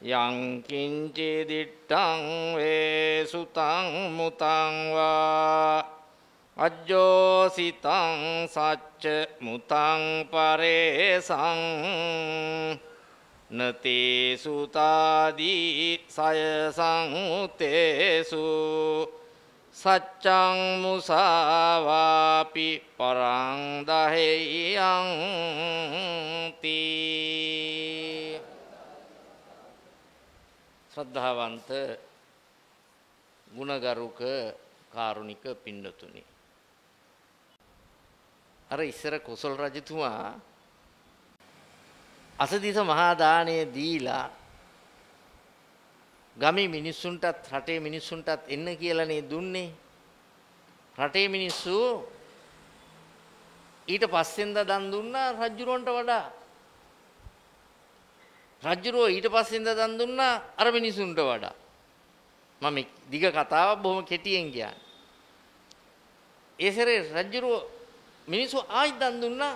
යංකින්චි දිට්ටං වේ සුතං මුතං වා අජ්ජෝසිතං සච්ච මුතං පරේසං නතේ සුතාදී සය සංඋතේසු සච්චං මුසාවාපි පරං දහෙයං තී ශ්‍රද්ධාවන්ත ගුණගරුක කාරුණික පින්නතුනි. අර ඉස්සර කොසල් රජතුමා අසදිස මහා දාණය දීලා ගමේ මිනිස්සුන්ටත් රටේ මිනිස්සුන්ටත් එන්න කියලානේ දුන්නේ. රටේ මිනිස්සු ඊට පස්සෙන්ද දන් දුන්නා රජුරවන්ට වඩා රජුරෝ ඊට පස්සෙන්ද දන් දුන්නා අර මිනිසුන්ට වඩා. මම දිග කතාවක් බොහොම කෙටියෙන් කියන්නේ. ඒ සැරේ රජුරෝ මිනිස්සු ආයි දන් දුන්නා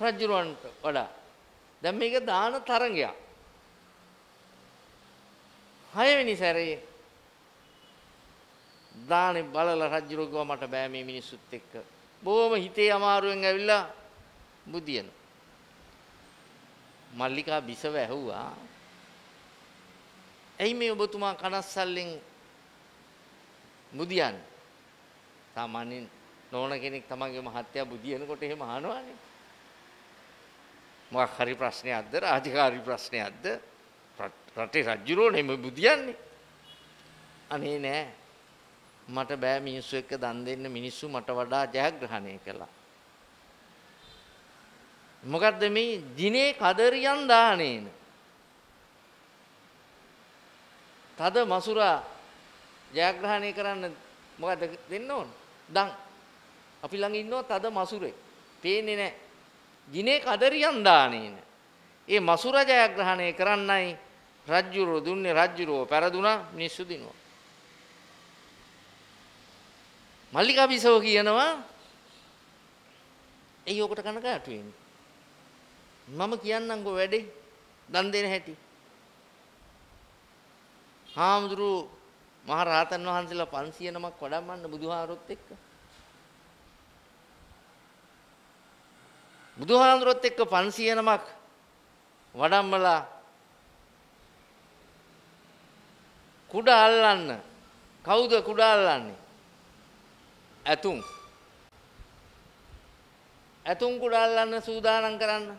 රජුරවන්ට වඩා. දැන් මේක දාන තරඟයක්. හයවෙනි සැරේ දානේ බලලා රජුරෝ ගව මට බෑ මේ මිනිස්සුත් එක්ක. බොහොම හිතේ අමාරුවෙන් ඇවිල්ලා බුදියනවා. මල්ලිකා බිසව ඇහුවා ඇයි මේ ඔබතුමා කනස්සල්ලෙන් බුදියන් සාමාන්‍යයෙන් නෝන කෙනෙක් තමන්ගේ මහත්තයා බුදියනකොට එහෙම අහනවානේ මොකක් හරි ප්‍රශ්නයක්ද රාජකාරි ප්‍රශ්නයක්ද රටේ රජුරෝනේ මේ බුදියන්නේ අනේ නෑ මට බෑ මිනිස්සු එක්ක දන් දෙන්න මිනිස්සු මට වඩා ජයග්‍රහණය කළා මොකද්ද මේ දිනේ කදරියන් දානේන. තද මසුරා ජයග්‍රහණය කරන්න මොකද දෙන්න ඕන? දන්. අපි ළඟ ඉන්නවා තද මසුරේ. පේන්නේ නැහැ. දිනේ කදරියන් දානේන. ඒ මසුර ජයග්‍රහණය කරන්නයි රජ්ජුරෝ දුන්නේ රජ්ජුරෝ පෙරදුනා මිනිස්සු දිනුවා. මල්ලිකා බිසව කියනවා එයි ඔකට කනකාටු වෙන්නේ. මම කියන්නම්කෝ වැඩේ දන් දෙන හැටි. හාමුදුරු මහ රහතන් වහන්සේලා 500 නමක් වඩම්මන්න බුදුහාරොත් එක්ක. බුදුහාඳුරොත් එක්ක 500 නමක් වඩම්මලා කුඩ අල්ලන්න කවුද කුඩ අල්ලන්නේ? ඇතුම්. ඇතුම් කුඩ අල්ලන්න සූදානම් කරන්න.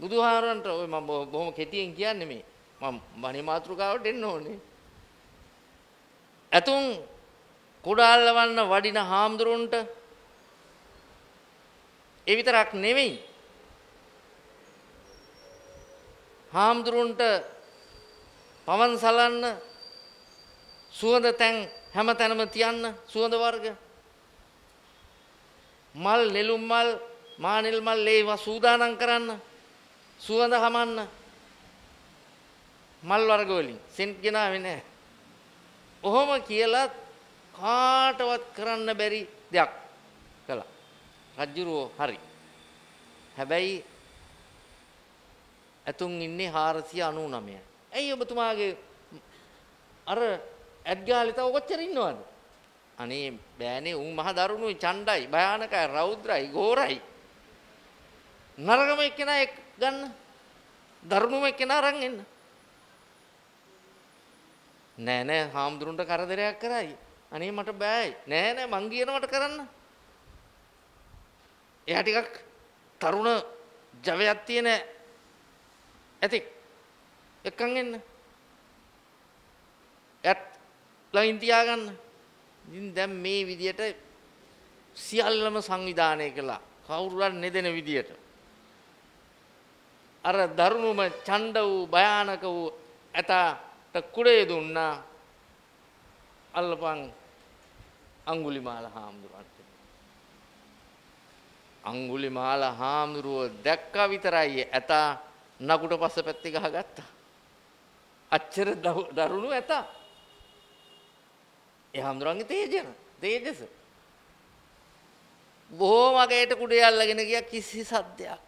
බුදුහාරන්ට ඔය මම බොහොම කෙටියෙන් කියන්නේ මේ මම වනේ මාත්‍රකාවට එන්න ඕනේ. ඇතුන් කුඩාල්ලවන්න වඩින හාමුදුරුන්ට ඒ විතරක් නෙවෙයි. හාමුදුරුන්ට පවන් සලන්න සුවඳ තැන් හැම තැනම තියන්න සුවඳ වර්ග මල් නෙළුම් මල් මානෙල් මල් ඒවා සූදානම් කරන්න සුවඳ හමන්න මල් වර්ග වලින් සෙන්ට් ගෙනාවේ නැහැ. ඔහොම කියලා කාටවත් කරන්න බැරි දෙයක් කළා. රජුරෝ හරි. හැබැයි ඇතුන් ඉන්නේ 499යි. ඇයි ඔබතුමාගේ අර ඇඩ්ගාලිත ඔච්චර ඉන්නවද? අනේ බෑනේ උන් මහ දරුණුයි, ඡණ්ඩයි, භයානකයි, රෞද්‍රයි, ගෝරයි. නරකම එක්කෙනා ගන්න. දරුණුම කෙනා අරන් එන්න. නෑ නෑ හාමුදුරන්ට කරදරයක් කරයි. අනේ මට බෑයි. නෑ නෑ මං කියනවට කරන්න. එයා ටිකක් තරුණ ජවයක් තියෙන ඇති. එක්කන් එන්න. ඇත් ළඟින් තියාගන්න. ඉතින් දැන් මේ විදියට සියල්ලම සංවිධානය කළා. කවුරුවත් නෙදෙන විදියට. අර දරුණුම ඡණ්ඩ වූ භයානක වූ ඇතාට කුඩේ දුන්නා අල්ලපන් අඟුලිමාල හාමුදුරන්ට අඟුලිමාල හාමුදුරුව දැක්කා විතරයි ඇතා නකුට පස්ස පැත්තේ ගහගත්තා අච්චර දරුණු ඇතා ඒ හාමුදුරන්ගේ තේජන තේජස බොහෝම අගයට කුඩේ අල්ලගෙන ගියා කිසි සද්දයක්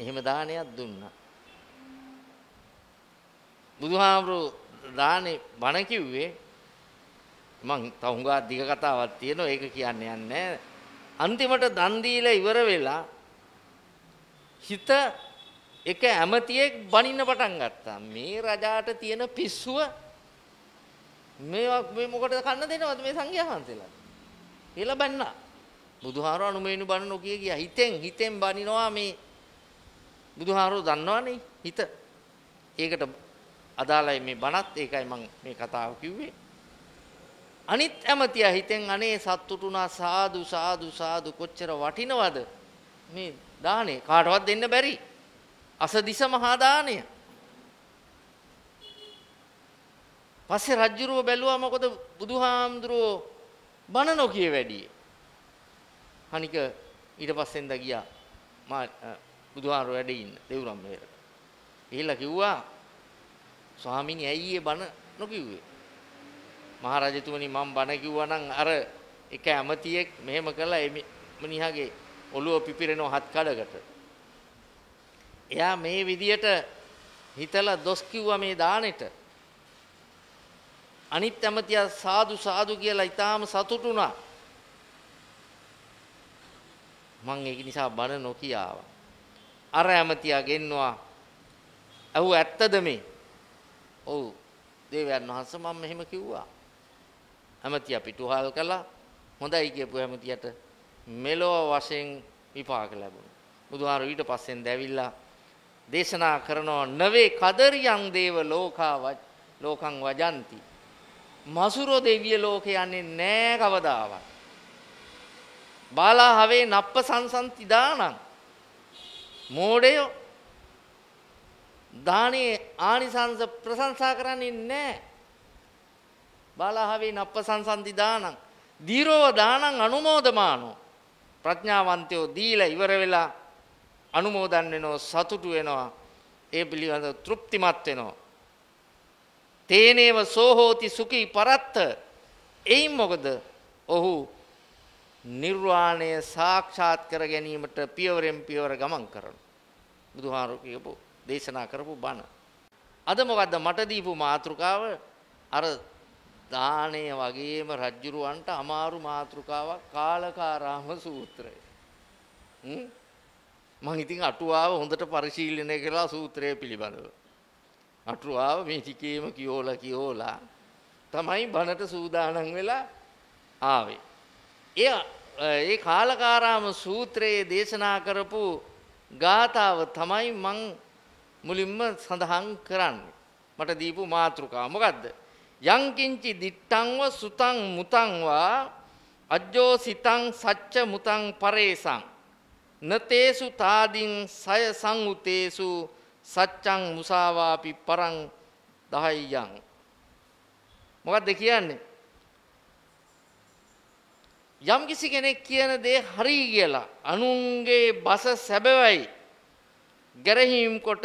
එහෙම දානයක් දුන්නා. බුදුහාමුදුරු දානේ බණ කිව්වේ මං තව හුඟා දිග කතාවක් තියෙනවා ඒක කියන්න යන්නේ අන්තිමට දන් දීලා ඉවර වෙලා හිත එක ඇමතියෙක් බනින්න පටන් ගත්තා මේ රජාට තියෙන පිස්සුව මේවා මේ මොකටද කන්න දෙනවද මේ සංඝයා වහන්සේලා කියලා බැන්නා බුදුහාර අනුමේනු බණ නොකිය ගියා හිතෙන් හිතෙන් බනිනවා මේ බුදුහාරෝ දන්නවනේ හිත. ඒකට අදාළයි මේ බණත් ඒකයි මම මේ කතාව කිව්වේ. අනිත් ඇමතියා හිතෙන් අනේ සතුටුනා සාදු සාදු සාදු කොච්චර වටිනවද මේ දානේ කාටවත් දෙන්න බැරි අසදිස මහා දානය පස්සේ රජ්ජුරුව බැලුවා මොකද බුදුහාමුදුරුව බණ නොකිය වැඩි. හනික ඊට පස්සෙන්ද ගියා මා බුදුහාරෝ වැඩේ ඉන්න දෙවුරම් මෙහෙර. ගිහිල්ලා කිව්වා ස්වාමීනි ඇයි ඒ බණ නොකිව්වේ? මහරජතුමනි මම බණ කිව්වා නම් අර එක ඇමතියෙක් මෙහෙම කළා එමනිහාගේ ඔළුව පිපිරෙනව හත් කඩකට. එයා මේ විදියට හිතලා දොස් කිව්වා මේ දානෙට. අනිත් ඇමතියා සාදු සාදු කියලා ඊටාම සතුටු වුණා. මං ඒක නිසා බන නොකියාවා. අර ඇමතියා ගෙන්නවා ඇහුව ඇත්තද මේ ඔව් දේවයන් වහන්සේ මම මෙහෙම කිව්වා ඇමතියා පිටුහල් කළා හොඳයි කියපු ඇමතියට මෙලෝ වශයෙන් විපාක ලැබුණා බුදුහාර ඊට පස්සෙන් දැවිලා දේශනා කරනව නවේ කදරියන් දේව ලෝකා ලෝකං වජಂತಿ මසුරෝ දෙවිය ලෝකේ යන්නේ නෑ කවදාවත් බාලා හවේ නප්ප සංසන්ති දානං මෝඩයෝ දානේ ආනිසංස ප්‍රශංසා කරන්නේ නැහැ. බාලහවේ නප්පසංසන්ති දානං දීරෝව දානං අනුමෝදමානෝ ප්‍රඥාවන්තයෝ දීලා ඉවර වෙලා අනුමෝදන් වෙනවා සතුටු වෙනවා ඒ පිළිබඳව තෘප්තිමත් වෙනවා තේනේව සෝහෝති සුඛී පරත්ත එයින් මොකද ඔහු නිර්වාණය සාක්ෂාත් කර ගැනීමට පියවරෙන් පියවර ගමන් කරනවා. බුදුහාරු කියපු දේශනා කරපු බණ. අද මොකද්ද මට දීපු මාතෘකාව අර දාණය වගේම රජ්ජුරුවන්ට අමාරු මාතෘකාවක් කාලකාරාම සූත්‍රය. මං ඉතින් අටුවාව හොඳට පරිශීලනය කළා සූත්‍රය පිළිබඳව. අටුවාව මේ ටිකේම කියෝලා කියෝලා තමයි බණට සූදානම් වෙලා ආවේ. එය ඒ කාලකාරාම සූත්‍රයේ දේශනා කරපු ගාථාව තමයි මං මුලින්ම සඳහන් කරන්නේ. මට දීපු මාතෘකා මොකද්ද? යංකින්චි දිත්තංව සුතං මුතංවා අජ්ජෝ සිතං සච්ච මුතං පරේසං නතේසු තාදින් සය සංඋතේසු සච්චං මුසාවාපි පරං 10 යං මොකද්ද කියන්නේ යම්කිසි කෙනෙක් කියන දේ හරි කියලා අනුන්ගේ බස සැබවයි ගැරහීම් කොට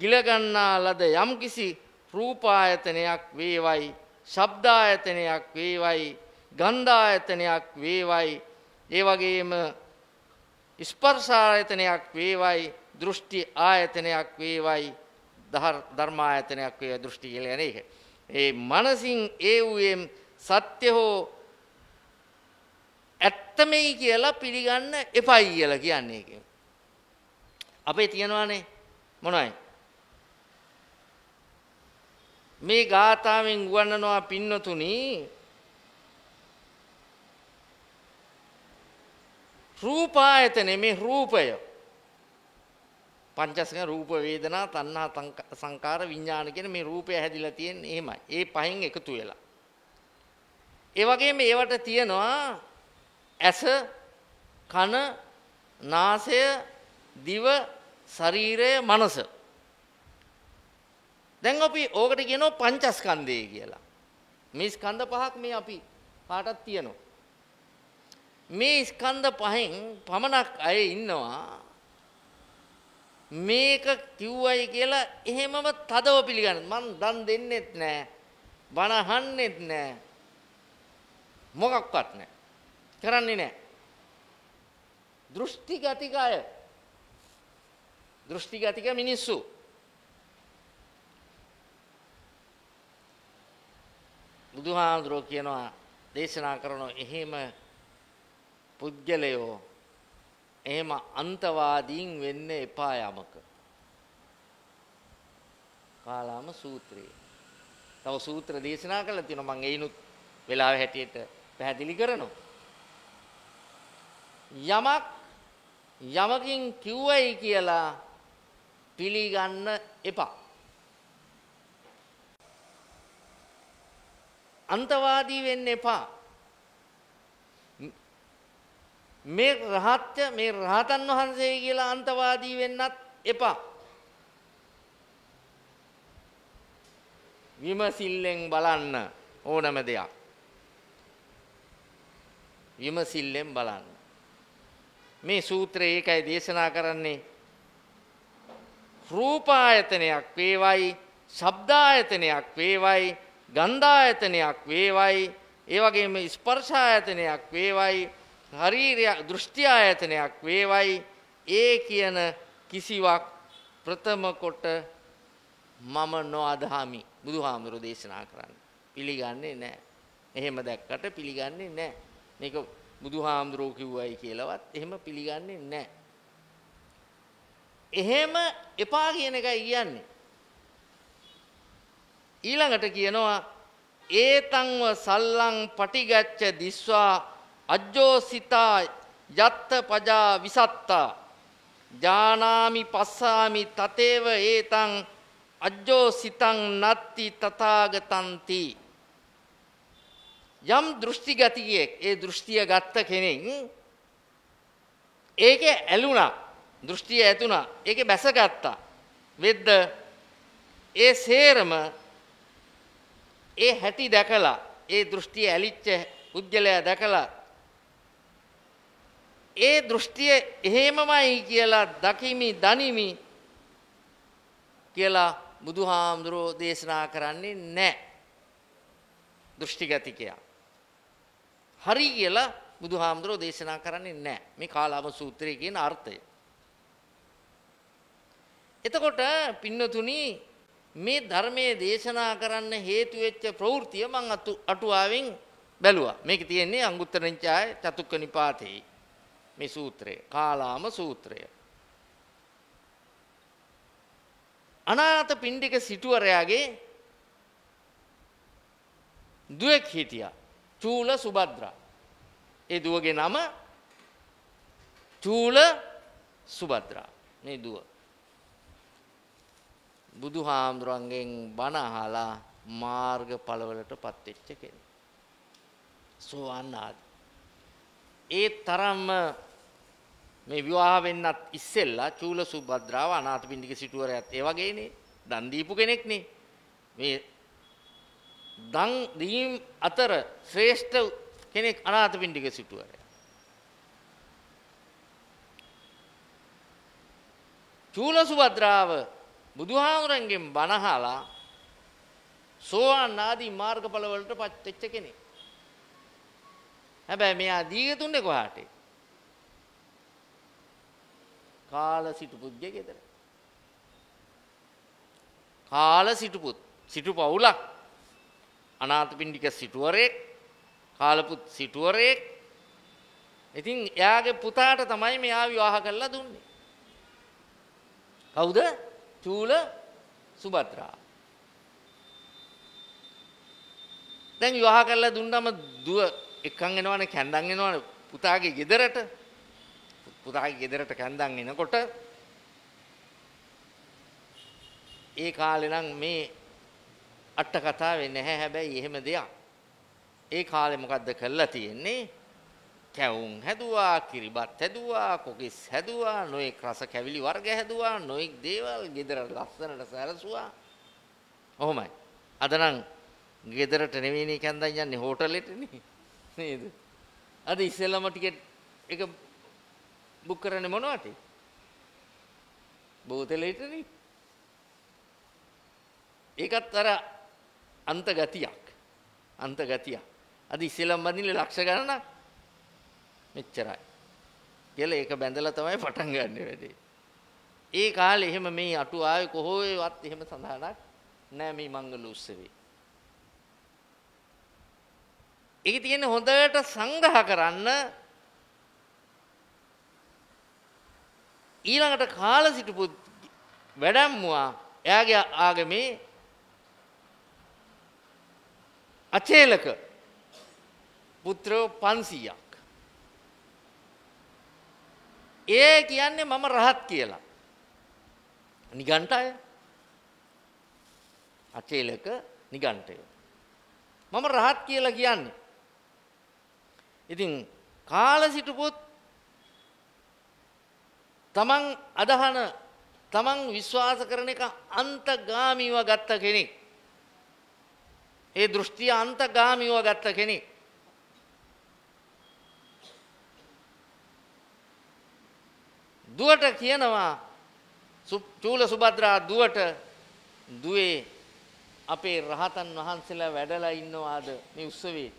ගිලගන්නා ලද යම්කිසි රූපායතනයක් වේවයි ශබ්දායතනයක් වේවයි ගන්ධායතනයක් වේවයි ඒ වගේම ස්පර්ශායතනයක් වේවයි දෘෂ්ටි ආයතනයක් වේවයි ධර්මායතනයක් වේවයි දෘෂ්ටි කියලා කියන්නේ ඒ මනසින් ඒ වූයෙන් සත්‍ය හෝ ඇත්තමයි කියලා පිළිගන්න එපයි කියලා කියන්නේ ඒක. අපේ තියනවානේ මොනවයි? මේ ගාථාවෙන් උගන්වනවා පින්නතුනි රූපායතනේ මේ රූපය පංචස්ක රූප වේදනා තණ්හා සංකාර විඥාන කියන මේ රූපය හැදිලා තියෙන්නේ එහෙමයි. ඒ පහෙන් එකතු වෙලා. ඒ වගේම ඒවට තියෙනවා ඇස කන නාසය දිව ශරීරය මනස දැන් අපි ඕකට කියනවා පංචස්කන්ධය කියලා මේ ස්කන්ධ පහක් මේ අපි කාටත් තියෙනවා මේ ස්කන්ධ පහෙන් පමණක් අය ඉන්නවා මේක කිව්වයි කියලා එහෙමම තදව පිළිගන්න මං දන් දෙන්නෙත් නෑ බනහන්නෙත් නෑ මොකක්වත් නෑ කරන්නේ නැහැ. දෘෂ්ටිගතික අය. දෘෂ්ටිගතික මිනිස්සු. බුදුහාඳුරෝ කියනවා දේශනා කරන එහෙම පුද්ගලයෝ එහෙම අන්තවාදීන් වෙන්න එපා යමක. කාලාම සූත්‍රය. තව සූත්‍ර දේශනා කළා තියෙනවා මම ඒනුත් වෙලාව හැටියට පැහැදිලි කරනවා. යමක් යමකින් කිව්වයි කියලා පිළිගන්න එපා. අන්තවාදී වෙන්න එපා. මේ රහත්ය මේ රහතන් වහන්සේ කියලා අන්තවාදී වෙන්නත් එපා. විමසිල්ලෙන් බලන්න ඕනම දෙයක්. විමසිල්ලෙන් බලන්න. මේ සූත්‍රය ඒකයි දේශනා කරන්නේ රූපායතනයක් වේවයි ශබ්දායතනයක් වේවයි ගන්ධායතනයක් වේවයි ඒ වගේම ස්පර්ශායතනයක් වේවයි ශරීරය දෘෂ්ටි ආයතනයක් වේවයි ඒ කියන කිසිවක් ප්‍රථම කොට මම නොඅදහමි බුදුහාමුදුරෝ දේශනා කරන්නේ පිළිගන්නේ නැහැ එහෙම දැක්කට පිළිගන්නේ නැහැ මේක බුදුහාමුදුරෝ කිව්වයි කියලාවත් එහෙම පිළිගන්නේ නැහැ. එහෙම එපා කියන එකයි කියන්නේ. ඊළඟට කියනවා ඒතංව සල්ලං පටිගච්ඡ දිස්වා අජ්ජෝසිතා යත්ත පජා විසත්තා ජානාමි පස්සාමි තතේව ඒතං අජ්ජෝසිතං නත්ති තථාගතන්ති යම් දෘෂ්ටිගතියෙක් ඒ දෘෂ්ටිය ගත්ත කෙනෙක් ඒකේ ඇලුනා දෘෂ්ටිය ඇතුණා ඒකේ බැසගත්තා වෙද්ද ඒ සේරම ඒ හැටි දැකලා ඒ දෘෂ්ටිය ඇලිච්ච උජ්ජලයා දැකලා ඒ දෘෂ්ටිය එහෙමමයි කියලා දකිමි දනිමි කියලා බුදුහාමුදුරෝ දේශනා කරන්නේ නැහැ දෘෂ්ටිගතිකයා හරි කියලා බුදුහාමුදුරෝ දේශනා කරන්නේ නැහැ. මේ කාලාම සූත්‍රය කියන අර්ථය. එතකොට පින්නතුනි මේ ධර්මයේ දේශනා කරන්න හේතු වෙච්ච ප්‍රවෘත්තිය මං අටුවාවෙන් බැලුවා. මේක තියෙන්නේ අංගුත්තර නිකාය චතුක්ක නිපාතේ මේ සූත්‍රය. කාලාම සූත්‍රය. අනාථ පිණ්ඩික සිටුවරයාගේ දුවෙක් හිටියා. චූල සුබද්‍රා. ඒ දුවගේ නම චූල සුබද්‍රා. මේ දුව. බුදුහාමුදුරන්ගෙන් බණ අහලා මාර්ගඵලවලටපත් වෙච්ච කෙනෙක්. සෝවන් ආදී. ඒ තරම්ම මේ විවාහ වෙන්නත් ඉස්සෙල්ලා චූල සුබද්‍රාව අනාථපිණ්ඩික සිටුවරයත් ඒ වගේනේ දන් දීපු කෙනෙක්නේ. මේ දන් දීම් අතර ශ්‍රේෂ්ඨ කෙනෙක් අනාථපිණ්ඩික සිටුවරයා. චූල සුභද්‍රාව බුදුහාමුදුරන්ගෙන් බණහලා සෝවාන් ආදී මාර්ගඵල වලට පත්වෙච්ච කෙනෙක්. හැබැයි මෙයා දීගතුන්නේ කොහාට? කාල සිටු පුජ්‍ය ගෙදර. කාල සිටු පුත් සිටු පවුලක් අනාථපිණ්ඩික සිටුවරයෙක් කාලපුත් සිටුවරයෙක් ඉතින් එයාගේ පුතාට තමයි මෙයා විවාහ කරලා දුන්නේ කවුද චූල සුභද්‍රා දැන් විවාහ කරලා දුන්නම දුව එකන් එනවනේ කැඳන් එනවනේ පුතාගේ ගෙදරට පුතාගේ ගෙදරට කැඳන් එනකොට ඒ කාලේ නම් මේ අට කතාවේ නැහැ හැබැයි එහෙම දෙයක්. ඒ කාලේ මොකද්ද කරලා තියෙන්නේ? කැවුම් හැදුවා, කිරිබත් හැදුවා, කොකිස් හැදුවා, නොයෙක් රස කැවිලි වර්ග හැදුවා, නොයෙක් දේවල් ගෙදර ලස්සනට සැරසුවා. ඔහොමයි. අද නම් ගෙදරට නෙවෙයිනේ කැන්දන් යන්නේ හෝටලෙටනේ. නේද? අද ඉස්සෙල්ලාම ටිකට් එක බුක් කරන්නේ මොනවට? බෝතලෙටනේ. ඒකත් අර අන්ත ගතියක්. අන්ත ගතියක්. අද ඉස්සෙල්ලම බඳින්නේ ලක්ෂ ගණනක්. මෙච්චරයි. කියලා ඒක බැඳලා තමයි පටන් ගන්න වෙන්නේ. ඒ කාලේ එහෙම මේ අටු ආවේ කොහොමවත් එහෙම සඳහනක් නෑ මේ මංගල උත්සවේ. ඒක තියෙන හොඳට සංග්‍රහ කරන්න ඊළඟට කාල සිටපු වැඩම්මුවා එයාගේ ආගමේ අචේලක පුත්‍රෝ 500ක්. ඒ කියන්නේ මම රහත් කියලා. නිගණ්ඨය. අචේලක නිගණ්ඨය. මම රහත් කියලා කියන්නේ. ඉතින් කාල සිටුපොත් තමන් අදහන තමන් විශ්වාස කරන එක අන්තගාමීව ගත්ත කෙනෙක්. ඒ දෘෂ්ටිය අන්තගාමීව ගත්ත කෙනෙක්. දුවට කියනවා චූල සුබද්‍රා දුවට දුවේ අපේ රහතන් වහන්සේලා වැඩලා ඉන්නවාද මේ උත්සවයේට.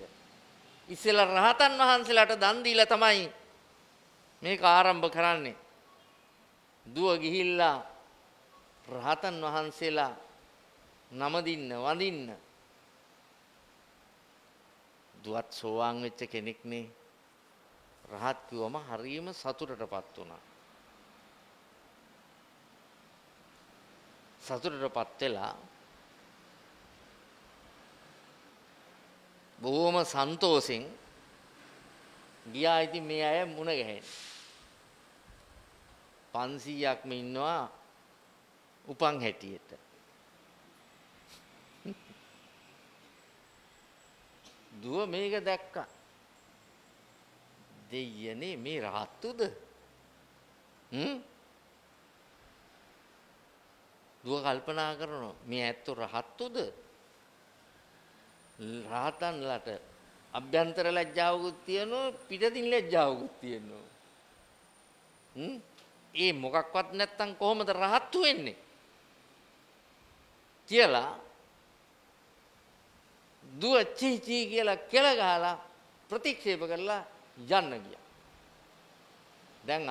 ඉස්සෙල්ලා රහතන් වහන්සේලාට දන් දීලා තමයි මේක ආරම්භ කරන්නේ. දුව ගිහිල්ලා රහතන් වහන්සේලා නමදින්න වඳින්න දුවත් සෝවාන් වෙච්ච කෙනෙක්නේ. රහත් කිව්වම හරීම සතුටටපත් වුණා. සතුටටපත් වෙලා බොහොම සන්තෝෂෙන් ගියා ඉතින් මේ අය මුණ ගැහෙන්න. 500ක්ම ඉන්නවා උපන් හැටියට. දුව මේක දැක්කා. දෙයනේ මේ රහත්තුද? හ්ම්? දුව කල්පනා කරනවා මේ ඇත්ත රහත්තුද? රහතන්ලට අභ්‍යන්තර ලැජ්ජාවකුත් තියෙනවා පිටතින් ලැජ්ජාවකුත් තියෙනවා. හ්ම්? ඒ මොකක්වත් නැත්තම් කොහොමද රහත්තු වෙන්නේ? කියලා දුව චීචී කියලා කෙල ගහලා ප්‍රතික්ෂේප කරලා යන්න ගියා. දැන්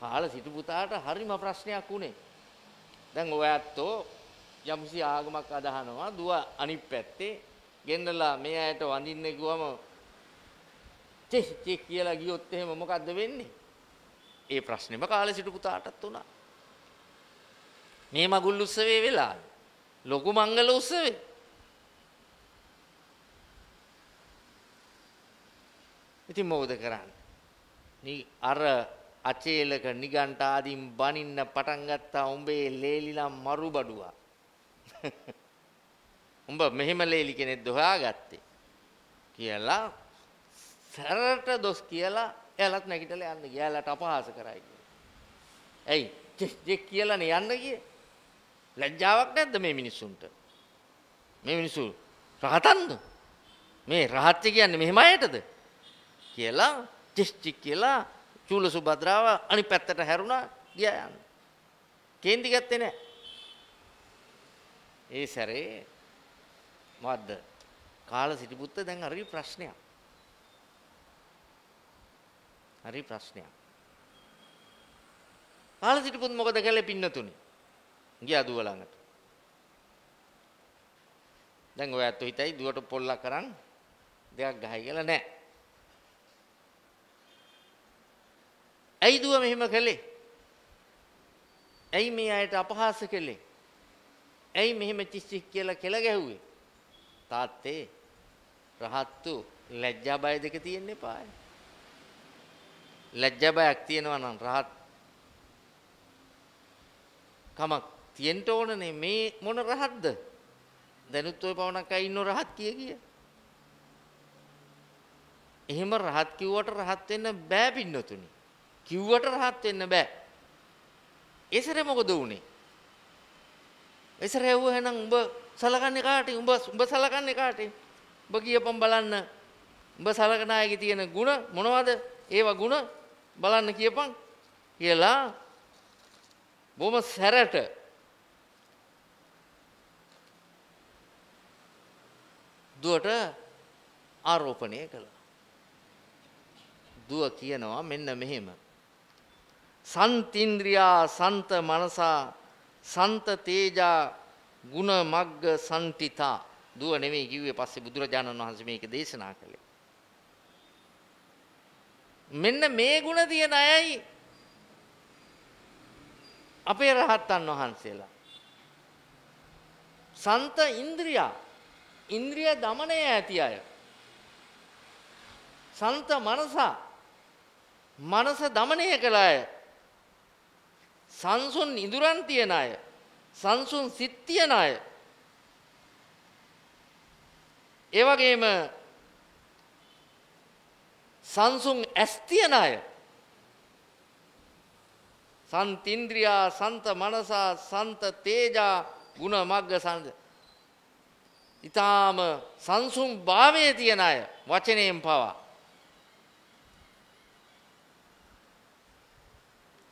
කාල සිටු පුතාට හරිම ප්‍රශ්නයක් උනේ. දැන් ඔයත්තෝ යම්සි ආගමක් අදහනවා දුව අනිත් පැත්තේ ගෙන්නලා මේ ඇයට වඳින්න ගිවම චෙක් චෙක් කියලා ගියොත් එහෙම මොකද්ද වෙන්නේ? ඒ ප්‍රශ්නේම කාලේ සිටු පුතාටත් උනා. මේ මගුල් උත්සවයේ වෙලා ලොකු මංගල උත්සවේ ඉතින් මොකද කරන්නේ? නි අර අචේලක නිගණ්ඨ ආදීන් බනින්න පටන් ගත්තා උඹේ ලේලිලා මරුබඩුවා. උඹ මෙහෙම ලේලි කෙනෙක් දොහාගත්තේ කියලා සරට දොස් කියලා එයාලත් නැගිටලා යන්න ගියා. එයාලට අපහාස කරයි කියලා. ඇයි? ජෙ කියලානේ යන්න ගියේ. ලැජ්ජාවක් නැද්ද මේ මිනිස්සුන්ට? මේ මිනිස්සු රහතන්ද? මේ රහත්ය කියන්නේ මෙහෙම අයටද? කියලා චිස්ටි කියලා චූල සුබද්‍රාව අනිත් පැත්තට හැරුණා ගියා යන්න. කේන්ති ගත්තේ නැහැ. ඒ සැරේ මොකද්ද? කාල සිටිපුත්ත දැන් හරි ප්‍රශ්නයක්. හරි ප්‍රශ්නයක්. කාල සිටිපුත් මොකද කළේ පින්නතුනි? ගියා දුව ළඟට. දැන් ඔය ඇත්තෝ හිතයි දුවට පොල්ලක් කරන් දෙයක් ගහයි කියලා නෑ. ඇයි දුව මෙහෙම කළේ? ඇයි මේ අයට අපහාස කළේ? ඇයි මෙහෙම චිස්චික් කියලා කෙල ගැහුවේ? තාත්තේ රහත්තු ලැජ්ජා බය දෙක තියෙන්න එපායි. ලැජ්ජා බයක් තියෙනවා නම් රහත් කමක් තියෙන්න ඕනනේ මේ මොන රහත්ද? දැනුත් ඔය පවණක් අය ඉන්න රහත් කිය කිය. එහෙම රහත් කිව්වට රහත් වෙන්න බෑ පින්නතුනේ. කිව්වට රහත් වෙන්න බෑ. ඒසරේ මොකද වුනේ? ඒසරේ ඇව්ව එහෙනම් උඹ සලකන්නේ කාට? උඹ උඹ සලකන්නේ කාට? උඹ කියපම් බලන්න. උඹ සලකන අයගේ තියෙන ಗುಣ මොනවද? ඒවා ಗುಣ බලන්න කියපම් කියලා බොම සැරට දුවට ආරෝපණය කළා. දුව කියනවා මෙන්න මෙහෙම සන්තින්ද්‍රියා සන්ත මනසා සන්ත තේජා ගුණ මග්ග සන්තිතා දුව නෙමෙයි කිව්වේ පස්සේ බුදුරජාණන් වහන්සේ මේක දේශනා කළේ. මෙන්න මේ ගුණ තියෙන අයයි අපේ රහත්තන් වහන්සේලා. සන්ත ඉන්ද්‍රියා ඉන්ද්‍රිය දමනය ඇති අය. සන්ත මනසා මනස දමනය කළ අය සංසුන් ඉඳුරන් තියන අය සංසුන් සිත් තියන අය ඒ වගේම සංසුන් ඇස් තියන අය සන්තින්ද්‍රියා සන්ත මනසා සන්ත තේජා ගුණ මග්ග සංද ඊටාම සංසුන් භාවයේ තියන අය වචනයෙන් පවා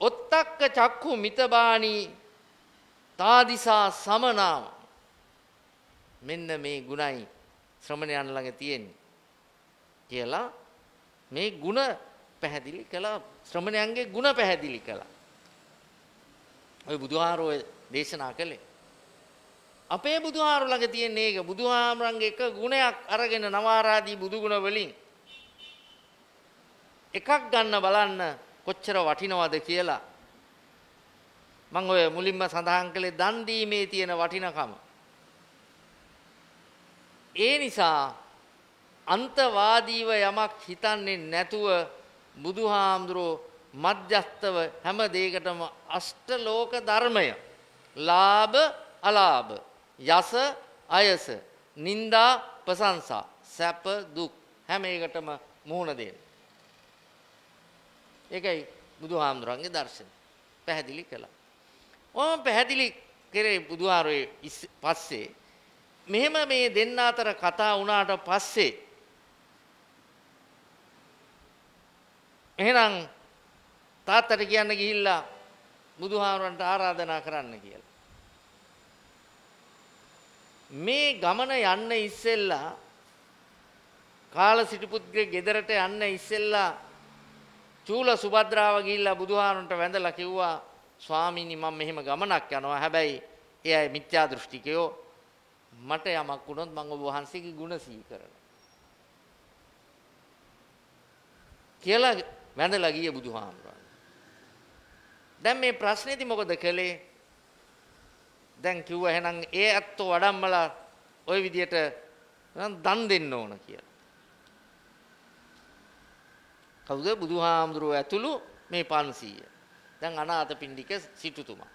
ඔත්තක්ක චක්කු මිතබානී තාදිසා සමනාම මෙන්න මේ ගුණයි ශ්‍රමණයන් ළඟ තියෙන්නේ කියලා මේ ಗುಣ පැහැදිලි කළා ශ්‍රමණයන්ගේ ಗುಣ පැහැදිලි කළා ඔය බුදුහාරෝ දේශනා කළේ අපේ බුදුහාරු ළඟ තියෙන එක බුදුහාමරංගේ එක ගුණයක් අරගෙන නවාරාදී බුදුගුණ වලින් එකක් ගන්න බලන්න කොච්චර වටිනවද කියලා මම ඔය මුලින්ම සඳහන් කළේ දන් දීමේ තියෙන වටිනකම ඒ නිසා අන්තවාදීව යමක් හිතන්නේ නැතුව බුදුහාමුදුරෝ මධ්‍යස්තව හැම දෙයකටම අෂ්ටලෝක ධර්මය ලාභ අලාභ යස අයස නින්දා ප්‍රශංසා සැප දුක් හැම එකටම මුහුණ දෙන්නේ ඒකයි බුදුහාමුදුරන්ගේ දර්ශනය. පැහැදිලි කළා. ඕම පැහැදිලි කරේ බුදුහාරයේ පස්සේ මෙහෙම මේ දෙන්න අතර කතා වුණාට පස්සේ එහෙනම් තාත්තට කියන්න ගිහිල්ලා බුදුහාමුදුරන්ට ආරාධනා කරන්න කියලා. මේ ගමන යන්න ඉස්සෙල්ලා කාල සිටුපුත්ගේ ගෙදරට යන්න ඉස්සෙල්ලා චූල සුබද්‍රාව ගිහිල්ලා බුදුහාරන්ට වැඳලා කිව්වා ස්වාමීනි මම මෙහෙම ගමනක් යනවා හැබැයි ඒ අය මිත්‍යා දෘෂ්ටිකයෝ මට යමක් වුණොත් මම ඔබ වහන්සේගේ ගුණ සිහි කරනවා කියලා වැඳලා ගිය බුදුහාමුදුරන්. දැන් මේ ප්‍රශ්නේදී මොකද කළේ? දැන් කිව්වා එහෙනම් ඒ ඇත්තෝ වඩම්මලා ওই විදියට නම් දන් දෙන්න ඕන කියලා. කවුද බුදුහාමුදුරුවෝ ඇතුළු මේ 500. දැන් අනාථ පිණ්ඩික සිටුතුමා.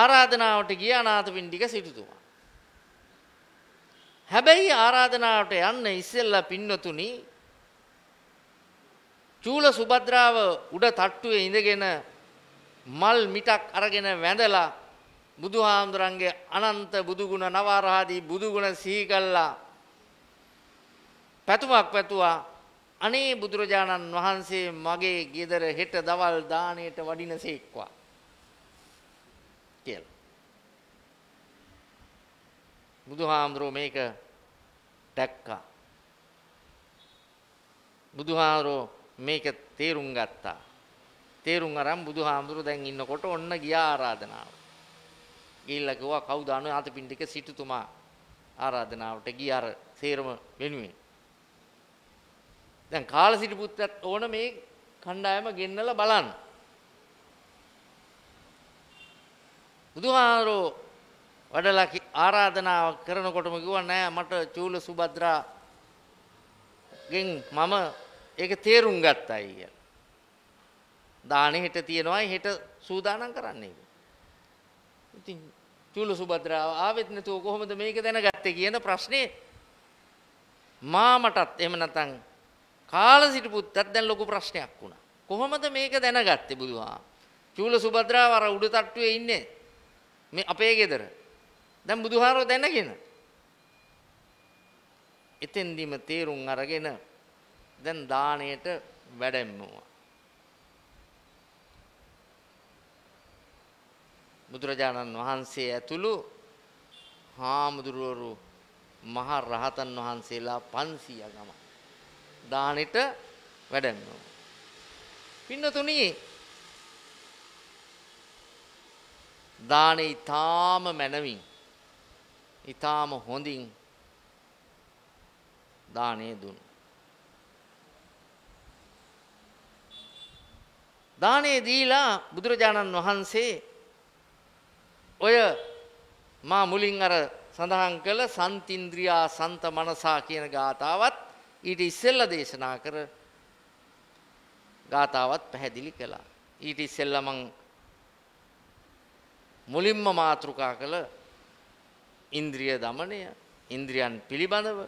ආරාධනාවට ගිය අනාථ පිණ්ඩික සිටුතුමා. හැබැයි ආරාධනාවට යන්න ඉස්සෙල්ලා පින්නතුනි චූල සුබද්‍රාව උඩ තට්ටුවේ ඉඳගෙන මල් මිටක් අරගෙන වැඳලා බුදුහාමුදුරන්ගේ අනන්ත බුදුගුණ නවාරහදී බුදුගුණ සිහි කළා පැතුමක් පැතුවා අනේ බුදුරජාණන් වහන්සේ මගේ ගෙදර හෙට දවල් දාණයට වඩිනසේක්වා කියලා. බුදුහාමුදුරුවෝ මේක දැක්කා. බුදුහාමුදුරුවෝ මේක තේරුම් ගත්තා. තේරුම් අරන් බුදුහාමුදුරුවෝ දැන් ඉන්නකොට ඔන්න ගියා ආරාධනාව. ගිහිල්ලා කිව්වා කවුද අනුයාත පින්ඩික සිටුතුමා ආරාධනාවට ගිය අර සේරම වෙනුවෙන්. දැන් කාලසිටි පුත්තත් ඕන මේ කණ්ඩායම ගෙන්නලා බලන්න. බුදුහාරෝ වඩලා ආරාධනාව කරනකොටම කිව්වා නෑ මට චූල සුබද්‍රා ගෙන් මම ඒක තේරුම් ගත්තයි කියලා. දානේ හෙට තියෙනවා හෙට සූදානම් කරන්නේ. ඉතින් චූල සුබද්‍රාව ආවෙත් නැතුව කොහොමද මේක දැනගත්තේ කියන ප්‍රශ්නේ මාමටත් එහෙම නැත්නම් කාල සිටි පුත්තත් දැන් ලොකු ප්‍රශ්නයක් වුණා. කොහොමද මේක දැනගත්තේ බුදුහා? චූල සුබද්‍රාව අර උඩ තට්ටුවේ ඉන්නේ. මේ අපේ ගෙදර. දැන් බුදුහාරෝ දැනගෙන. එතෙන්දිම තේරුම් අරගෙන දැන් දාණයට වැඩැම්මුවා. බුදුරජාණන් වහන්සේ ඇතුළු හාමුදුරුවරු මහ රහතන් වහන්සේලා 500 ගමන් දානෙට වැඩෙනවා. පින්නතුණී දානේ ඊ타ම මනමින් ඊ타ම හොඳින් දානේ දුන්න. දානේ දීලා බුදුරජාණන් වහන්සේ ඔය මා මුලින් අර සඳහන් කළ සන්තින්ද්‍රියා සන්ත මනසා කියන ගාතාවත් ඊට ඉස්සෙල්ල දේශනා කර ගාතාවත් පැහැදිලි කළා. ඊට ඉස්සෙල්ල මං මුලින්ම මාතෘකා කළ ඉන්ද්‍රිය දමනය, ඉන්ද්‍රියන් පිළිබඳව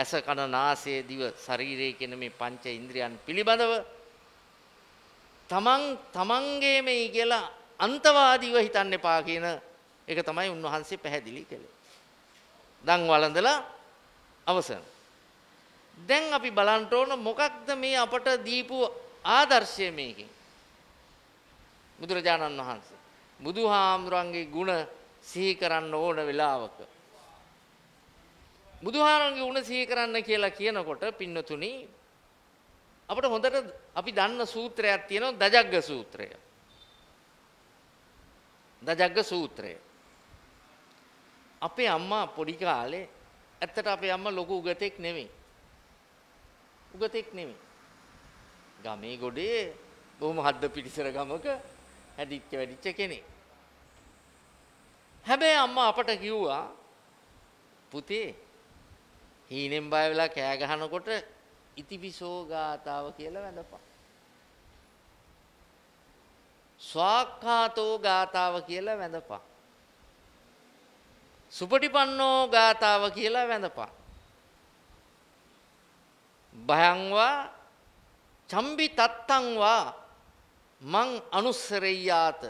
ඇස කන නාසය දිව ශරීරය කියන මේ පංච ඉන්ද්‍රියන් පිළිබඳව තමන් තමන්ගේමයි කියලා අන්තවාදීව හිතන්න එපා කියන එක තමයි උන්වහන්සේ පැහැදිලි කළේ. දන් වළඳලා අවසන්. දැන් අපි බලන්න ඕන මොකක්ද මේ අපට දීපු ආදර්ශය මේකෙන් බුදුරජාණන් වහන්සේ බුදුහාමුදුරන්ගේ ගුණ සිහි කරන්න ඕන වෙලාවක බුදුහාමුදුරන්ගේ ගුණ සිහි කරන්න කියලා කියනකොට පින්නතුනි අපිට හොඳට අපි දන්න සූත්‍රයක් තියෙනවා දජග්ග සූත්‍රය දජග්ග සූත්‍රය අපේ අම්මා පොඩි කාලේ ඇත්තට අපේ අම්මා ලොකු උගතෙක් නෙමෙයි උගතෙක් නෙමෙයි. ගමේ ගොඩේ බොහොම හද්ද පිටිසර ගමක හැදිච්ච වැඩිච්ච කෙනෙක්. හැබැයි අම්මා අපට කිව්වා පුතේ හීනෙන් බය වෙලා කෑ ගහනකොට ඉතිපිසෝ ගාතාව කියලා වැඳපන්. ස්වාක්ඛාතෝ ගාතාව කියලා වැඳපන්. සුපටිපන්නෝ ගාතාව කියලා වැඳපන්. භයංවා චම්බි තත්තංවා මං අනුස්සරෙයාත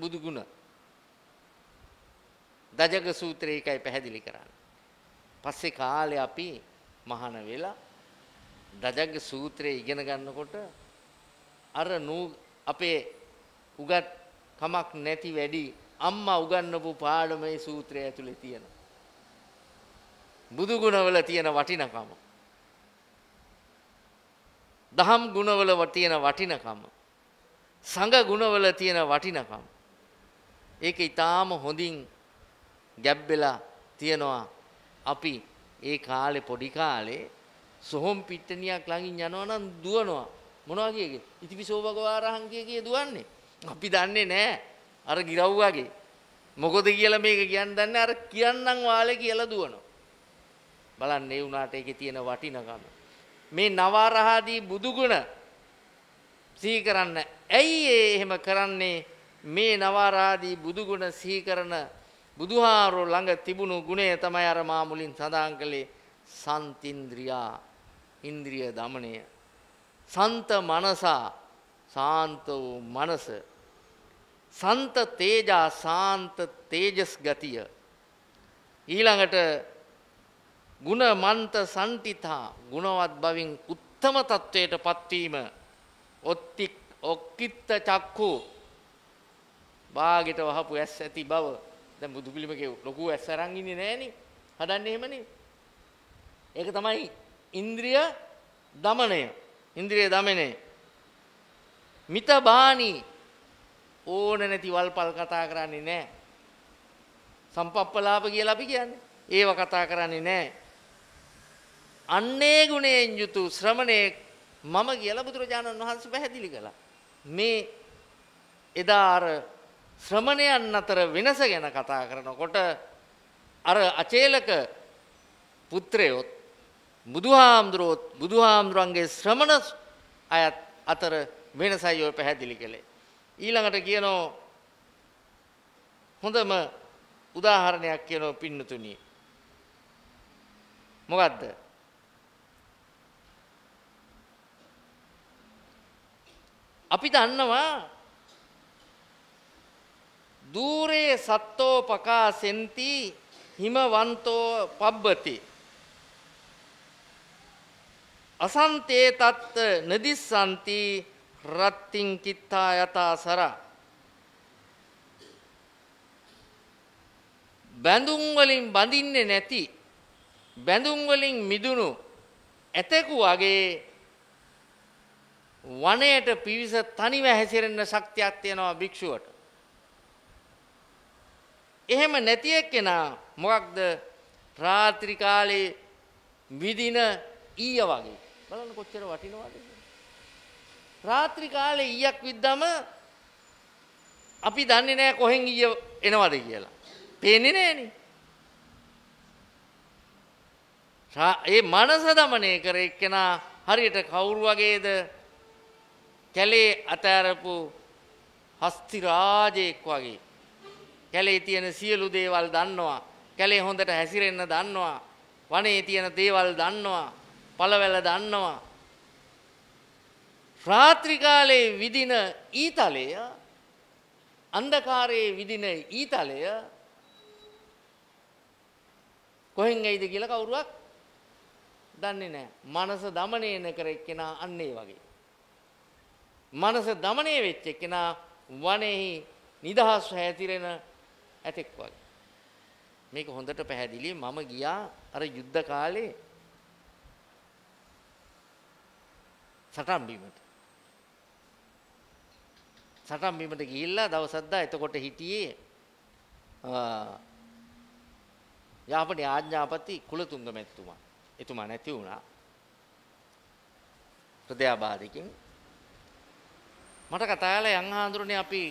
බුදුගුණ දජග සූත්‍රය එකයි පැහැදිලි කරන්න. පස්සේ කාලෙ අපි මහන වෙලා දජග සූත්‍රය ඉගෙන ගන්නකොට අර නූ අපේ උගත් කමක් නැති වැඩි අම්මා උගන්වපු පාඩමේ සූත්‍රය ඇතුලේ තියෙන. බුදුගුණවල තියෙන වටිනකම දහම් ගුණවල තියෙන වටිනකම සංඝ ගුණවල තියෙන වටිනකම ඒක ඊටාම හොඳින් ගැබ්බෙලා තියනවා අපි ඒ කාලේ පොඩි කාලේ සොහොම් පිට්ටනියක් ළඟින් යනවා නම් දුවනවා මොනවා කියේගේ ඉතිපිසෝ භගවාරහං කිය කිය දුවන්නේ අපි දන්නේ නැහැ අර ගිරව් වගේ මොකද කියලා මේක කියන්න දන්නේ අර කියන්නම් වාලේ කියලා දුවනවා බලන්න ඒ උනාට ඒකේ තියෙන වටිනකම මේ නවරහදී බුදුගුණ සිහි කරන්න. ඇයි ඒ එහෙම කරන්නේ? මේ නවරහදී බුදුගුණ සිහි කරන බුදුහාරෝ ළඟ තිබුණු ගුණය තමයි අර මා මුලින් සඳහන් කළේ සන්තින්ද්‍රියා ඉන්ද්‍රිය দমনය සන්ත මනසා සාන්ත වූ මනස සන්ත තේජා සාන්ත තේජස් ගතිය ඊළඟට ಗುಣ මන්ත සන්තිතා ගුණවත් බවින් උත්තම තත්වයට පත්වීම ඔත්තික් ඔක්කිත්ත චක්කු බාගෙට වහපු ඇස් ඇති බව දැන් බුදු පිළිමකේ ලොකු ඇස් අරන් ඉන්නේ නෑනේ හදන්නේ එහෙමනේ ඒක තමයි ඉන්ද්‍රිය দমনය ඉන්ද්‍රිය দমনය මිත බාණි ඕන නැති වල්පල් කතා කරන්නේ නෑ සම්පප්පලාප කියලා අපි කියන්නේ ඒව කතා කරන්නේ නෑ අන්නේ ගුණයෙන් යුතු ශ්‍රමණේ මම කියලා බුදුරජාණන් වහන්සේ පැහැදිලි කළා. මේ එදා අර ශ්‍රමණයන් අතර වෙනස ගැන කතා කරනකොට අර අචේලක පුත්‍රයොත් බුදුහාමුදුරුවොත් බුදුහාමුදුරන්ගේ ශ්‍රමණ අයත් අතර වෙනසයි ඔය පැහැදිලි කළේ. ඊළඟට කියනෝ හොඳම උදාහරණයක් කියනෝ පින්නතුනි. මොකද්ද? අපි දන්නවා দূරේ සත්තෝ පකාසෙන්ති හිමවන්තෝ පබ්බති අසන්තේ තත් නදිස්සන්ති රත්තිං කිත්තා යතාසර බැඳුම් වලින් බඳින්නේ නැති බැඳුම් වලින් මිදුණු ඇතෙකු වගේ වනයට පිවිස තනිව හැසිරෙන්න ශක්තියක් තියෙනවා භික්ෂුවට. එහෙම නැති එක්කෙනා මොකක්ද රාත්‍රී කාලේ විදින ඊය වගේ. බලන්න කොච්චර වටිනවද? රාත්‍රී කාලේ ඊයක් විද්දම අපි දන්නේ නැහැ කොහෙන් ඊය එනවද කියලා. පේන්නේ නැහනේ. ඒ මනස දමනය කර එක්කෙනා හරියට කවුරු වගේද කැලේ අතහැරපු හස්ති රාජෙක් වගේ කැලේ තියෙන සියලු දේවල් දන්නවා කැලේ හොඳට හැසිරෙන්න දන්නවා වනේ තියෙන දේවල් දන්නවා පළවැල දන්නවා රාත්‍රී කාලයේ විදින ඊතලය අන්ධකාරයේ විදින ඊතලය කොහෙන් ඇයිද කියලා කවුරුවක් දන්නේ නැහැ. මනස দমনය කර එක්කෙනා අන්නේ වගේ. මනස দমনය වෙච්ච කෙනා වනේහි නිදහස් හැතිරෙන ඇතෙක් වගේ. මේක හොඳට පැහැදිලි මම ගියා අර යුද්ධ කාලේ සටන් බීමට. සටන් බීමට ගිහිල්ලා දවසක් දා එතකොට හිටියේ යාපනයේ ආඥාපති කුලතුංග මැතිතුමා. එතුමා නැති වුණා. හෘදයාබාධකින් මට කතා කළා යන් හාඳුරනේ අපි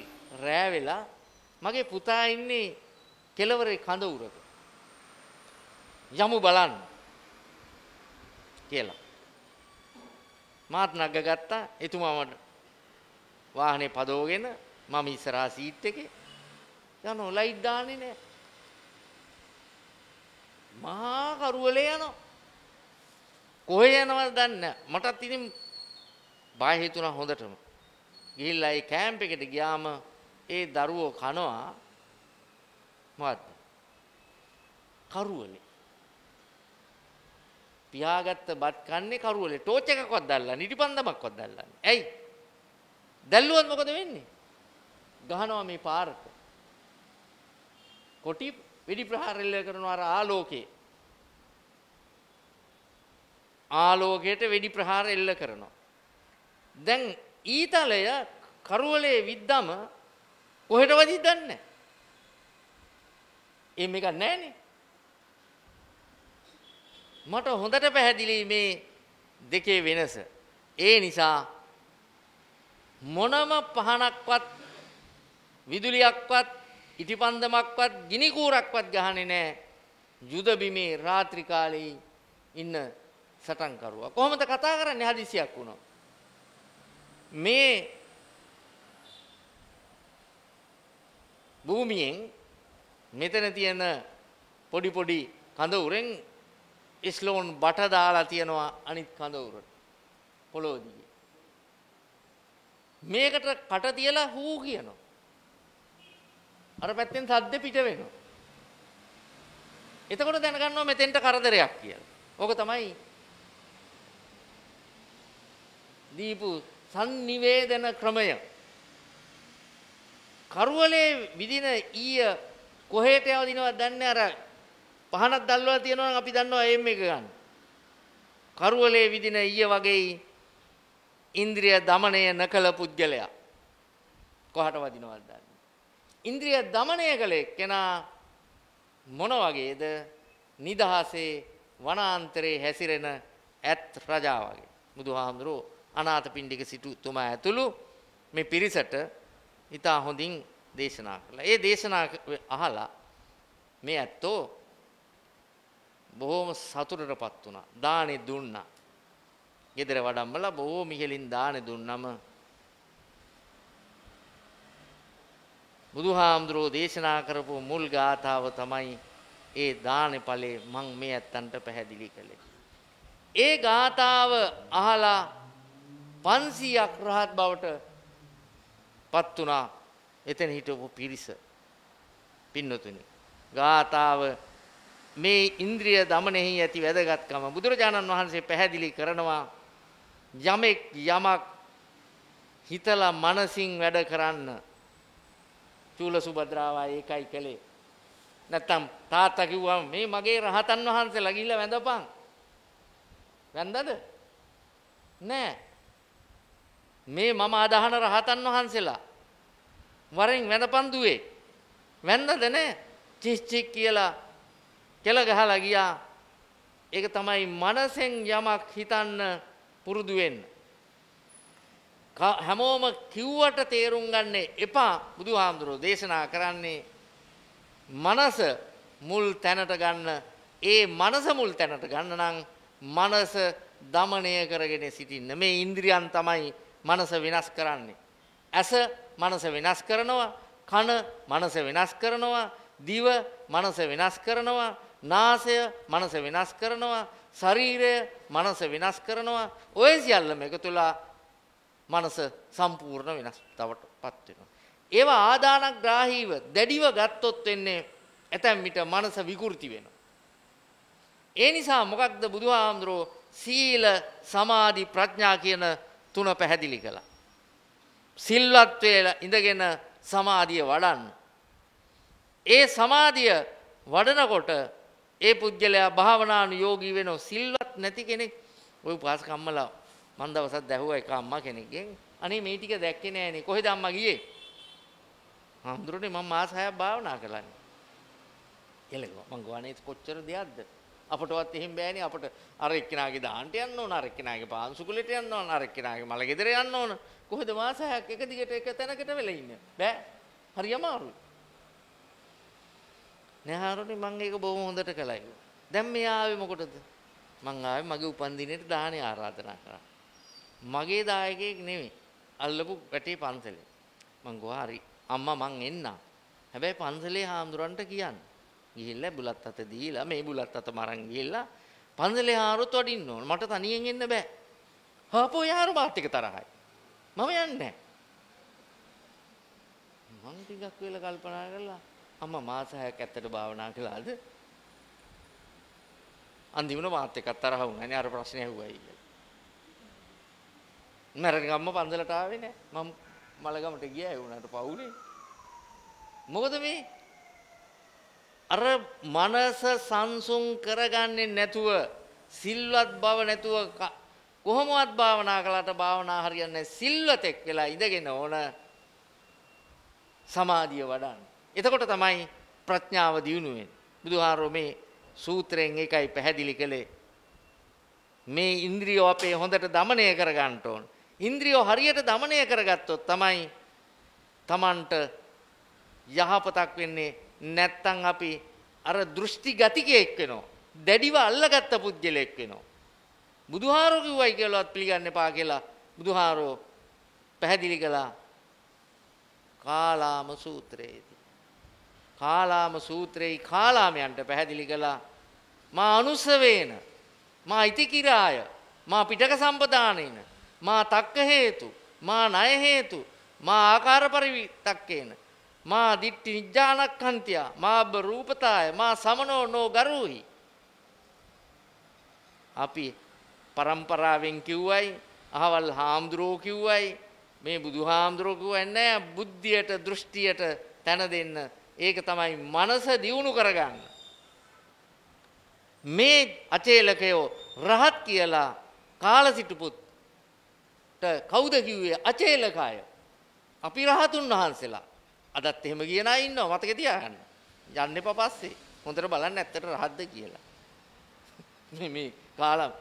රෑ වෙලා මගේ පුතා ඉන්නේ කෙලවරේ කඳ උරක. යමු බලන්න කියලා. මාත් නග්ග ගත්තා එතුමා මට වාහනේ පදවගෙන මම ඉස්සරහා සීට් එකේ යනවා ලයිට් දාන්නේ නෑ. මහා කරුවලේ යනවා. කොහේ යනවද දන්නේ නැහැ. මටත් ඉතින් බය හිතුණා හොඳටම. ගිහිල්ලා ඒ කැම්ප් එකට ගියාම ඒ දරුවෝ කනවා මොකද්ද? කරුවලේ. පියාගත්ත බත් කන්නේ කරුවලේ. ටෝච් එකක්වත් දැල්ලා, නිදිපන්දමක්වත් දැල්ලා. ඇයි? දැල්ලුවත් මොකද වෙන්නේ? ගහනවා මේ පාරට. කොටි වෙඩි ප්‍රහාර එල්ල කරනවා අර ආලෝකේ. ආලෝකයට වෙඩි ප්‍රහාර එල්ල කරනවා. දැන් ඊතලය කරවලේ විද්දම කොහෙටවත් ඉදන්නේ නැහැ. එහෙම එකක් නැහනේ. මට හොඳට පැහැදිලි මේ දෙකේ වෙනස. ඒ නිසා මොනම පහනක්වත් විදුලියක්වත් ඉටිපන්දමක්වත් ගිනි කූරක්වත් ගහන්නේ නැහැ. යුද බිමේ රාත්‍රී කාලේ ඉන්න සටන්කරුවා. කොහොමද කතා කරන්නේ හදිසියක් වුණා. මේ භූමියෙන් මෙතන තියෙන පොඩි පොඩි කඳවුරෙන් ඉස්ලෝන් බට දාලා තියෙනවා අනිත් කඳවුරට පොළොව දිගේ. මේකට කට තියලා හූ කියනවා. අර පැත්තෙන් සද්ද පිට වෙනවා. එතකොට දැනගන්නවා මෙතෙන්ට කරදරයක් කියලා. ඕක තමයි දීපු සංනිවේදන ක්‍රමය. කරවලේ විදින ඊය කොහෙට යවදිනවද දන්නේ අර පහනක් දැල්වලා තියෙනවා අපි දන්නවා එම් එක ගන්න. කරවලේ විදින ඊය වගේ ඉන්ද්‍රිය দমনය නකල පුද්ගලයා කොහට වදිනවද දන්නේ. ඉන්ද්‍රිය দমনය කළේ කෙනා මොන වගේද? නිදහසේ වනාන්තරේ හැසිරෙන ඇත් රජා වගේ. බුදුහාමුදුරුවෝ අනාථ පිණ්ඩික සිටුතුමා ඇතුළු මේ පිරිසට ඉතා හොඳින් දේශනා කළා. ඒ දේශනා අහලා මේ ඇත්තෝ බොහොම සතුටටපත් වුණා. දානෙ දුන්නා. ගෙදර වඩම්මලා බොහෝ මිහිලින් දානෙ දුන්නම බුදුහාමුදුරෝ දේශනා කරපු මුල් ගාථාව තමයි ඒ දානෙ ඵලෙ මං මේ ඇත්තන්ට පැහැදිලි කළේ. ඒ ගාථාව අහලා 500ක් රහත් බවට පත් වුණා එතන හිටපු පිරිස. පින්නතුනි. ගාතාව මේ ඉන්ද්‍රිය দমনෙහි ඇති වැදගත්කම බුදුරජාණන් වහන්සේ පැහැදිලි කරනවා යමෙක් යමක් හිතලා මනසින් වැඩ කරන්න චූල සුබද්‍රාවා ඒකයි කළේ නැත්තම් තාත්තා කිව්වා මේ මගේ රහතන් වහන්සේලා ගිහිල්ලා වැඳපන් වැඳද නෑ මේ මම අදහන රහතන් වහන්සේලා වරෙන් වැඳපන් දුවේ වැන්දද නෑ චිස් චික් කියලා කෙල ගහලා ගියා ඒක තමයි මනසෙන් යමක් හිතන්න පුරුදු වෙන්න හැමෝම කිව්වට තේරුම් ගන්නේ එපා බුදුහාමුදුරෝ දේශනා කරන්නේ මනස මුල් තැනට ගන්න ඒ මනස මුල් තැනට ගන්න නම් මනස දමණය කරගෙන සිටින්න මේ ඉන්ද්‍රියන් තමයි මනස වෙනස් කරන්නේ. ඇස මනස වෙනස් කරනවා, කන මනස වෙනස් කරනවා, දිව මනස වෙනස් කරනවා, නාසය මනස වෙනස් කරනවා, ශරීරය මනස වෙනස් කරනවා. ඔය සියල්ලම එකතුලා මනස සම්පූර්ණ වෙනස්තාවටපත් වෙනවා. ඒවා ආදානග්‍රාහීව දැඩිව ගත්තොත් වෙන්නේ ඇතැම් විට මනස විකෘති වෙනවා. ඒ නිසා මොකක්ද බුදුහාමුදුරෝ සීල සමාධි ප්‍රඥා කියන තුන පැහැදිලි කළා. සිල්වත්වයේ ඉඳගෙන සමාධිය වඩන්න. ඒ සමාධිය වඩනකොට ඒ පුද්ගලයා භාවනානුයෝගී වෙනෝ සිල්වත් නැති කෙනෙක් ওই පාසකම්මලා මන් දවසක් දැහුවා එක අම්මා කෙනෙක්ගෙන් අනේ මේ ටික දැක්කේ නෑනේ කොහෙද අම්මා ගියේ හඳුරන්නේ මම මාස 6ක් භාවනා කළානේ එළකෝ මං ගෝණේ කොච්චර දෙයක්ද අපටවත් එහෙම බෑනේ අපට අර එක්කිනාගේ දාන්නට යන්න ඕන අර එක්කිනාගේ පාන්සුකුලට යන්න ඕන අර එක්කිනාගේ මල ගෙදර යන්න ඕන කොහෙද මාසයක් එක දිගට එක තැනකට වෙලා ඉන්න බෑ හරි අමාරුයි නෑහරුනි මම ඒක බොහොම හොඳට කළා දැන් මෙයා ආවේ මොකටද මං ආවේ මගේ උපන්දිනේට දාහනේ ආරාධනා කරා මගේ දායකයෙක් නෙමෙයි අල්ලපු වැටේ පන්සලේ මං ගෝ හරි අම්මා මං එන්නම් හැබැයි පන්සලේ හාමුදුරන්ට කියන්න ගිහිල්ලා බුලත් අත දීලා මේ බුලත් අත මරන් ගිහිල්ලා පන්සලේ ආරොත් වඩින්න ඕන. මට තනියෙන් එන්න බෑ. හාපෝ යාර මාත් එක තරහයි. මම යන්නේ නැහැ. මං ටිකක් වෙලා කල්පනා කරලා අම්මා මාස 6ක් ඇත්තට භාවනා කළාද? අන්තිමට මාත් එක්ක තරහ වුණානේ අර ප්‍රශ්නේ ඇහුවයි කියලා. මරණගම්ම පන්සලට ආවේ නැහැ. මම මලගමට ගියා ඒ උනාට පවුනේ. මොකද මේ අර මනස සංසුන් කරගන්නේ නැතුව සිල්වත් බව නැතුව කොහොමවත් භාවනා කළාට භාවනා හරියන්නේ සිල්වතෙක් වෙලා ඉඳගෙන ඕන සමාධිය වඩන්න. එතකොට තමයි ප්‍රඥාව දියුණු වෙන්නේ. බුදුහාරෝ මේ සූත්‍රයෙන් එකයි පැහැදිලි කළේ. මේ ඉන්ද්‍රියෝ අපේ හොඳට দমনය කරගන්න ඕන. ඉන්ද්‍රියෝ හරියට দমনය කරගත්තොත් තමයි Tamanට යහපතක් වෙන්නේ නැත්තම් අපි අර දෘෂ්ටි ගතිකයෙක් වෙනවා. දැඩිව අල්ලගත්ත පුද්ගලයෙක් වෙනවා. බුදුහාරෝ කිව්වයි කියලාවත් පිළිගන්න එපා කියලා බුදුහාරෝ පැහැදිලි කළා. කාලාම සූත්‍රයේදී. කාලාම සූත්‍රයේ කාලාමයන්ට පැහැදිලි කළා මා අනුසවේන මා ඉතිකිරාය මා පිටක සම්පදානින මා තක්ක හේතු මා ණය හේතු මා ආකාර පරිවිතක්කේන මා දිට්ටි නිජ්ජානක්ඛන්තියා මාබ්බ රූපතාය මා සමනෝ නෝ ගරුහි අපි પરම්පරාවෙන් කිව්වයි අහවල් හාමුදුරෝ කිව්වයි මේ බුදුහාමුදුරෝ කිව්වන්නේ බුද්ධියට දෘෂ්ටියට තැන දෙන්න ඒක තමයි මනස දියුණු කරගන්න මේ අචේලකයෝ රහත් කියලා කාලසිටුපුත්ට කවුද කිව්වේ අචේලකය අපි රහතුන් වහන්සේලා අදත් එහෙම කියන අය ඉන්නවා මතකේ තියාගන්න. යන්න එපා පස්සේ. හොඳට බලන්න ඇත්තට රහද්ද කියලා. මේ මේ කාලා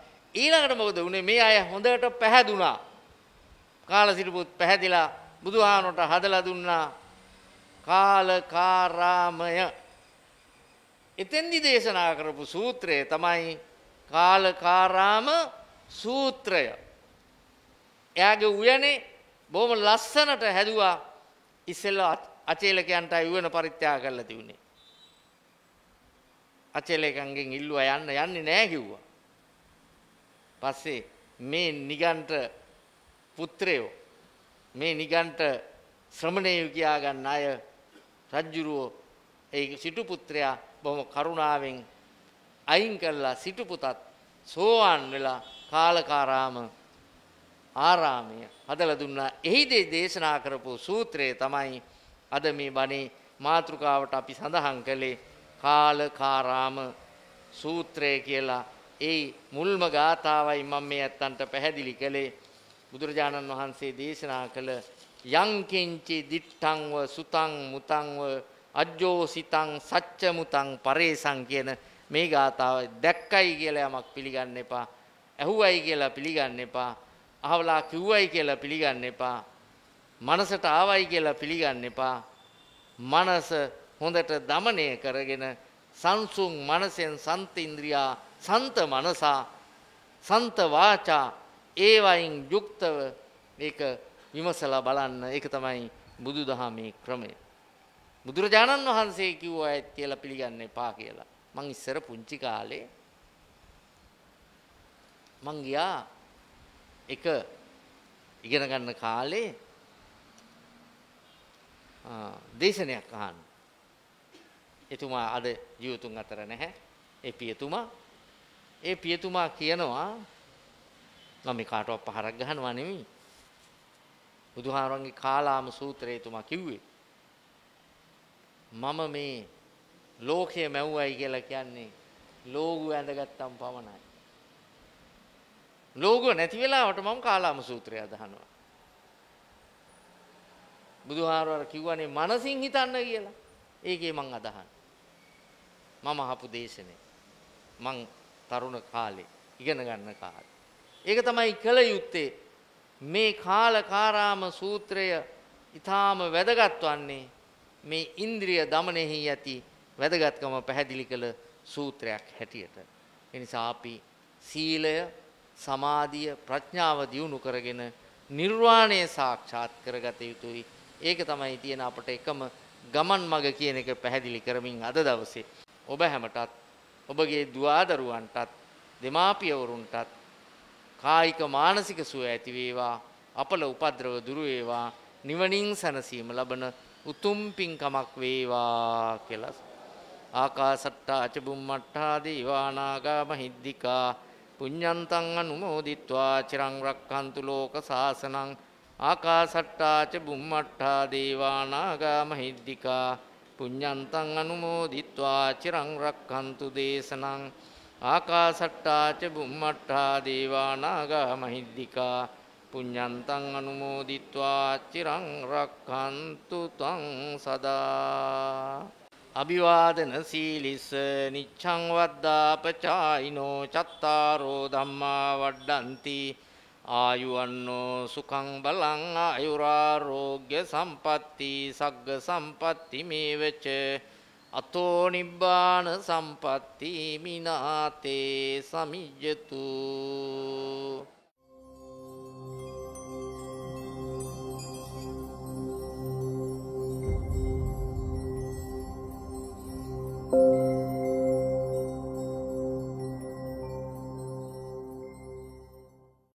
ඊළඟට මොකද වුනේ මේ අය හොඳට පැහැදුනා. කාල සිරිපුත් පැහැදිලා බුදුහානොට හදලා දුන්නා කාලකාරාමය. එතෙන්දි දේශනා කරපු සූත්‍රය තමයි කාලකාරාම සූත්‍රය. එයාගේ උයනේ බොහොම ලස්සනට හැදුවා ඉස්සෙල්ලා අචේලකයන්ට යුවන පරිත්‍යාග කරලා තිබුණේ. අචේලකයන්ගෙන් ඉල්ලුවා යන්න යන්නේ නැහැ කිව්වා. පස්සේ මේ නිගණ්ඨ පුත්‍රයෝ මේ නිගණ්ඨ ශ්‍රමණේයෝ කියා ගන්න අය රජ්ජුරුවෝ ඒ සිටු පුත්‍රයා බොහොම කරුණාවෙන් අයින් කළා සිටු පුතත් සෝවාන් වෙලා කාලකාරාම ආරාමය හදලා දුන්නා එහිදී දේශනා කරපු සූත්‍රය තමයි අද මේ බණේ මාතෘකාවට අපි සඳහන් කළේ කාලකාරාම සූත්‍රය කියලා ඒ මුල්ම ගාථාවයි මම මේ ඇත්තන්ට පැහැදිලි කළේ බුදුරජාණන් වහන්සේ දේශනා කළ යංකින්චි දිට්ඨංව සුතං මුතංව අජ්ජෝසිතං සච්ච මුතං පරේසං කියන මේ ගාථාව දැක්කයි කියලා යමක් පිළිගන්න එපා ඇහුවයි කියලා පිළිගන්න එපා අහවලා කිව්වයි කියලා පිළිගන්න එපා මනසට ආවයි කියලා පිළිගන්න එපා. මනස හොඳට দমনය කරගෙන සංසුන් මනසෙන් සන්ත ඉන්ද්‍රියා සන්ත මනසා සන්ත වාචා ඒවයින් යුක්තව මේක විමසලා බලන්න ඒක තමයි බුදුදහමේ ක්‍රමය. බුදුරජාණන් වහන්සේ කිව්ව අයත් කියලා පිළිගන්න එපා කියලා. මං ඉස්සර පුංචි කාලේ මං ගියා එක ඉගෙන ගන්න කාලේ දේශනයක් අහන්න. එතුමා අද ජීවතුන් අතර නැහැ. ඒ පියතුමා ඒ පියතුමා කියනවා මම මේ කාටවත් පහරක් ගහනවා නෙමෙයි. බුදුහාරන්ගේ කාලාම සූත්‍රය තුමා කිව්වේ. මම මේ ලෝකය මැව්වයි කියලා කියන්නේ ලෝගු ඇඳගත්තම් පමණයි. ලෝගෝ නැති වෙලාවට මම කාලාම සූත්‍රය අදහනවා. බුදුහාරවර කිව්වනේ මනසින් හිතන්න කියලා. ඒකේ මං අදහන්. මම අහපු දේශනේ. මං තරුණ කාලේ ඉගෙන ගන්න කාලේ. ඒක තමයි කල යුත්තේ. මේ කාලකාරාම සූත්‍රය ඊටාම වැදගත් වන්නේ මේ ඉන්ද්‍රිය দমনෙහි යති වැදගත්කම පැහැදිලි කළ සූත්‍රයක් හැටියට. එනිසා අපි සීලය, සමාධිය, ප්‍රඥාව දියුණු කරගෙන නිර්වාණය සාක්ෂාත් කරගත යුතුයි. ඒක තමයි තියෙන අපට එකම ගමන් මඟ කියන එක පැහැදිලි කරමින් අද දවසේ ඔබ හැමටත් ඔබගේ දුවාදරුවන්ටත් දෙමාපියවරුන්ටත් කායික මානසික සුව ඇති වේවා අපල උපද්‍රව දුරු වේවා නිවනින් සැනසීම ලබන උතුම් පින්කමක් වේවා කියලා ආකාසට්ටා අචබුම්මට්ටා දේවානාගා මහිද්దికා පුඤ්ඤන්තං අනුමෝදිත්වා චිරං රක්ඛන්තු ලෝක සාසනං ආකාසට්ටාච බුම්මට්ටා දේවානාගා මහිද්దికා පුඤ්ඤන්තං අනුමෝදිත්වා චිරං රක්ඛන්තු දේශනං ආකාසට්ටාච බුම්මට්ටා දේවානාගා මහිද්దికා පුඤ්ඤන්තං අනුමෝදිත්වා චිරං රක්ඛන්තු තං සදා අභිවාදන සීලිස නිච්ඡං වද්දාපචායිනෝ චත්තාරෝ ධම්මා වඩ්ඩಂತಿ ආයුවන්නෝ සුකං බලං ආයුරාරෝග්‍ය සම්පatti සග්ග සම්පatti මේවච අතෝ නිබ්බාන සම්පatti මිනාතේ සමිජ්ජතු thank you